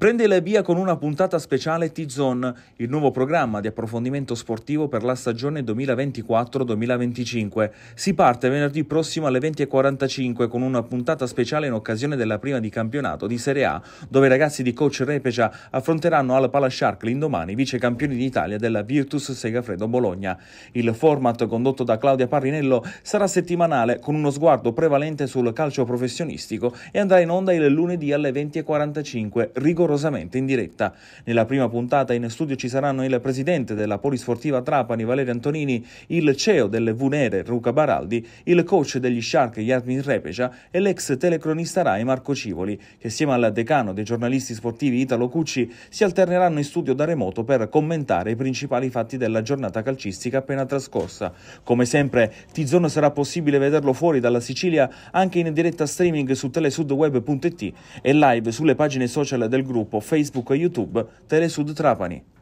Prende la via con una puntata speciale T-Zone, il nuovo programma di approfondimento sportivo per la stagione 2024-2025. Si parte venerdì prossimo alle 20.45 con una puntata speciale in occasione della prima di campionato di Serie A, dove i ragazzi di coach Repecia affronteranno al Pala Shark l'indomani vice campioni d'Italia della Virtus Segafredo Bologna. Il format condotto da Claudia Parrinello sarà settimanale con uno sguardo prevalente sul calcio professionistico e andrà in onda il lunedì alle 20.45, rigorosamente rigorosamente in diretta. Nella prima puntata in studio ci saranno il presidente della Polisportiva Trapani Valerio Antonini, il CEO delle Vunere Ruca Baraldi, il coach degli Shark Yasmin Repecia e l'ex telecronista Rai Marco Civoli, che assieme al decano dei giornalisti sportivi Italo Cucci si alterneranno in studio da remoto per commentare i principali fatti della giornata calcistica appena trascorsa. Come sempre, Tizon sarà possibile vederlo fuori dalla Sicilia anche in diretta streaming su telesudweb.it e live sulle pagine social del gruppo gruppo Facebook e YouTube Telesud Trapani.